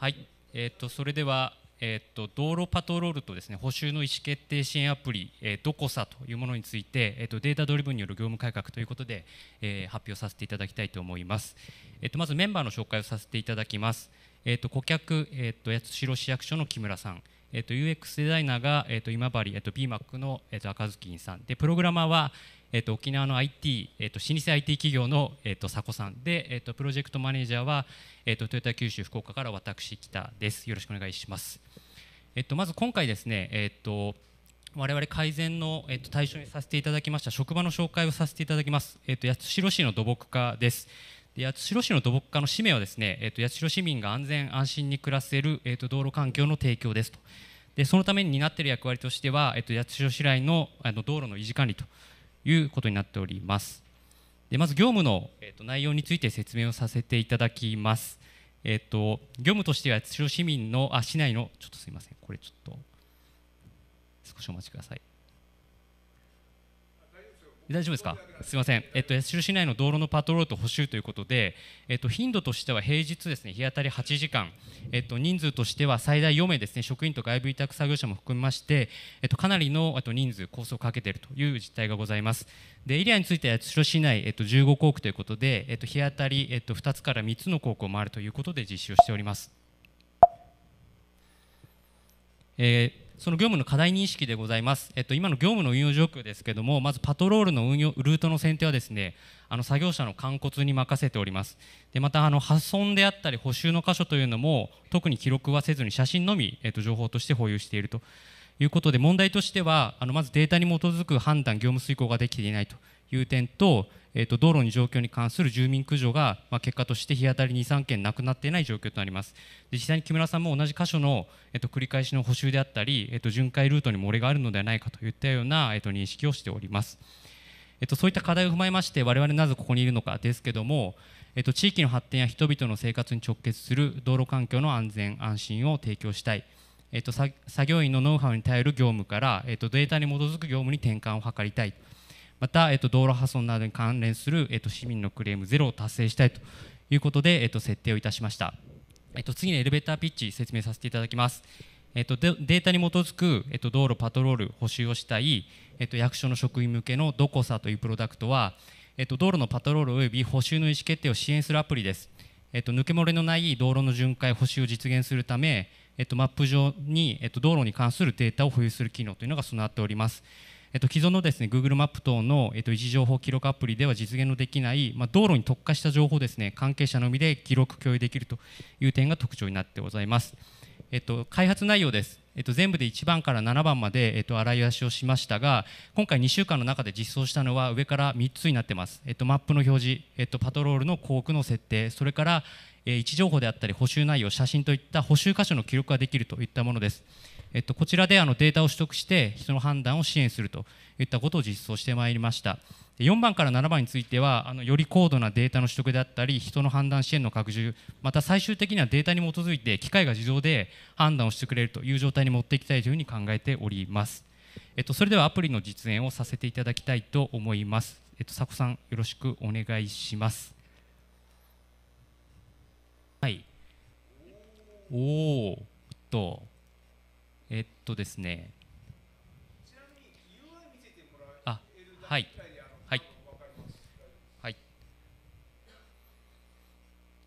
はい、えーと、それでは、えーと、道路パトロールとですね補修の意思決定支援アプリ、えー、どこさというものについて、えーと、データドリブンによる業務改革ということで、えー、発表させていただきたいと思います、えー、とまずメンバーの紹介をさせていただきます、えー、と顧客、えー、と八代市役所の木村さんえー、と UX デザイナーが、えー、と今治、えー、と BMAC の、えー、と赤ずきんさんでプログラマーは、えー、と沖縄の IT、えー、と老舗 IT 企業の、えー、と佐古さんで、えー、とプロジェクトマネージャーは、えー、とトヨタ九州福岡から私北ですよろしくお願いします、えー、とまず今回ですね、えー、と我々改善の、えー、と対象にさせていただきました職場の紹介をさせていただきます、えー、と八代市の土木課ですで八代市の土木課の使命はですね、えー、と八代市民が安全安心に暮らせる、えー、と道路環境の提供ですとでそのために担っている役割としては、えっと、八代市内のあの道路の維持管理ということになっておりますでまず業務の、えー、と内容について説明をさせていただきます、えーと、業務としては市民のあ市内のちょっとすいませんこれちょっと少しお待ちください大丈夫ですかすいません、えっと、八代市内の道路のパトロールと補修ということで、えっと、頻度としては平日ですね日当たり8時間、えっと、人数としては最大4名ですね職員と外部委託作業者も含めまして、えっと、かなりのあと人数コースをかけているという実態がございますでエリアについては八代市内、えっと、15校区ということで、えっと、日当たり、えっと、2つから3つの校区を回るということで実施をしております、えーその業務の課題認識でございます、えっと、今の業務の運用状況ですけどもまずパトロールの運用ルートの選定はですねあの作業者の管骨に任せておりますでまたあの破損であったり補修の箇所というのも特に記録はせずに写真のみ、えっと、情報として保有しているということで問題としてはあのまずデータに基づく判断業務遂行ができていないという点と,、えー、と道路に状況に関する住民駆除が、まあ、結果として日当たり23件なくなっていない状況となりますで実際に木村さんも同じ箇所の、えー、と繰り返しの補修であったり、えー、と巡回ルートに漏れがあるのではないかといったような、えー、と認識をしております。えっと、そういった課題を踏まえまして我々なぜここにいるのかですけども、えっと、地域の発展や人々の生活に直結する道路環境の安全安心を提供したい、えっと、作業員のノウハウに頼る業務から、えっと、データに基づく業務に転換を図りたい。また、えっと、道路破損などに関連する、えっと、市民のクレームゼロを達成したいということで、えっと、設定をいたしました、えっと、次にエレベーターピッチ説明させていただきます、えっと、データに基づく、えっと、道路パトロール補修をしたい、えっと、役所の職員向けのドコサというプロダクトは、えっと、道路のパトロールおよび補修の意思決定を支援するアプリです、えっと、抜け漏れのない道路の巡回補修を実現するため、えっと、マップ上に、えっと、道路に関するデータを保有する機能というのが備わっておりますえと、既存のですね Google マップ等の、えと、位置情報記録アプリでは実現のできない、まあ、道路に特化した情報をですね関係者のみで記録共有できるという点が特徴になってございます。えと、開発内容です。えっと、全部で1番から7番まで、えっと、洗い出しをしましたが今回2週間の中で実装したのは上から3つになっています、えっと、マップの表示、えっと、パトロールの航空の設定それから、え位置情報であったり補修内容写真といった補修箇所の記録ができるといったものです。えっと、こちらであのデータを取得して人の判断を支援するといったことを実装してまいりました4番から7番についてはあのより高度なデータの取得であったり人の判断支援の拡充また最終的にはデータに基づいて機械が自動で判断をしてくれるという状態に持っていきたいというふうに考えております、えっと、それではアプリの実演をさせていただきたいと思います、えっと、佐古さんよろしくお願いしますはいおおっとえっとですね。あ、はい。はい。はい。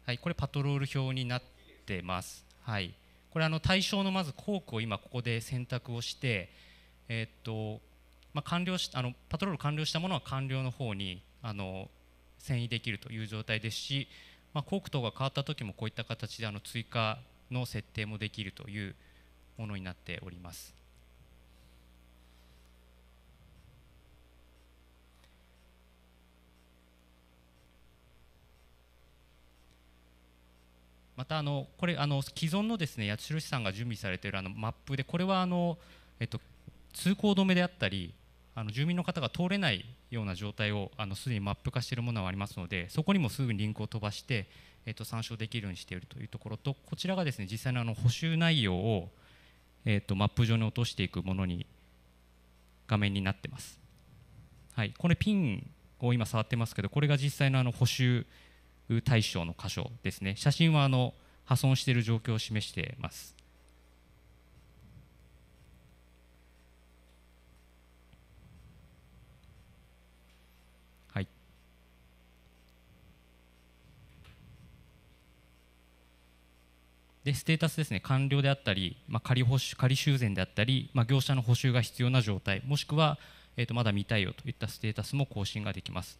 はい、これパトロール表になってます。はい。これあの対象のまずコークを今ここで選択をして、えっとまあ、完了しあのパトロール完了したものは完了の方にあの遷移できるという状態ですし、まあ、コーク等が変わった時もこういった形であの追加の設定もできるという。ものになっております。またあのこれあの既存のですね八代市さんが準備されているあのマップでこれはあの、えっと、通行止めであったりあの住民の方が通れないような状態をあのすでにマップ化しているものはありますのでそこにもすぐにリンクを飛ばして、えっと、参照できるようにしているというところとこちらがですね実際のあの補修内容をえーと、マップ上に落としていくものに画面になってます。はい、これピンを今触ってますけどこれが実際のあの補修対象の箇所ですね写真はあの破損している状況を示してますでステータスですね完了であったり、まあ、仮保守仮修繕であったり、まあ、業者の補修が必要な状態もしくは、えー、とまだ見たいよといったステータスも更新ができます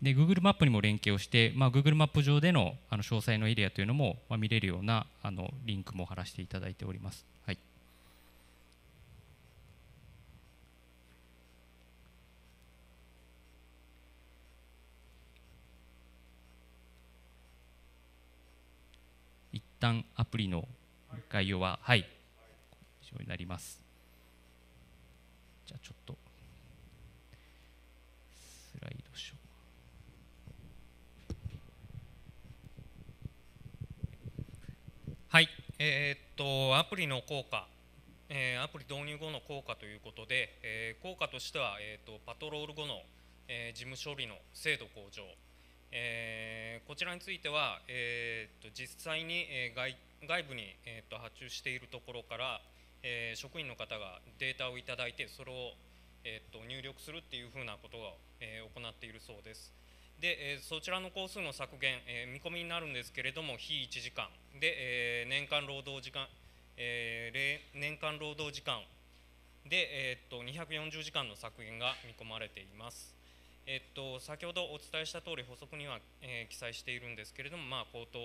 で Google マップにも連携をして、まあ、Google マップ上でのあの詳細のエリアというのも、まあ、見れるようなあのリンクも貼らせていただいております。はい旦アプリの概要は、はい、以上になります。じゃあちょっと、スライドショー。はい、えー、っと、アプリの効果。えー、アプリ導入後の効果ということで、えー、効果としては、えーと、とパトロール後の、えー、事務処理の精度向上えー、こちらについては、えー、と実際に、え外外部に、えー、と発注しているところから、えー、職員の方がデータをいただいてそれを、えー、と入力するっていうふうなことを、え行っているそうです。で、えそちらの工数の削減、え見込みになるんですけれども非1時間で、え年間労働時間、え年間労働時間で、えー、と240時間の削減が見込まれています。えっと、先ほどお伝えした通り補足には、えー、記載しているんですけれども、まあ、口頭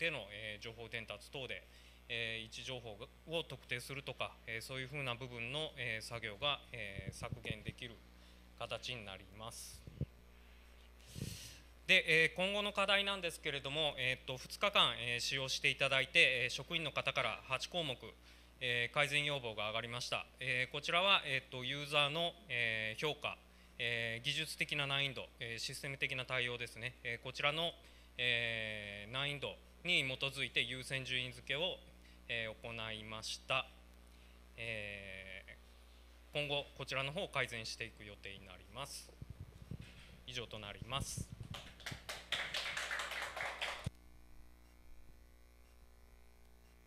での、えー、情報伝達等で、えー、位置情報を特定するとか、えー、そういうふうな部分の、えー、作業が、えー、削減できる形になります。で、え今後の課題なんですけれども、えー、っと2日間、え使用していただいて、え職員の方から8項目、え改善要望が上がりました。えこちらは、えっとユーザーの、え評価え技術的な難易度、えシステム的な対応ですね、えこちらの、え難易度に基づいて優先順位付けを、え行いました、え今後こちらの方を改善していく予定になります以上となります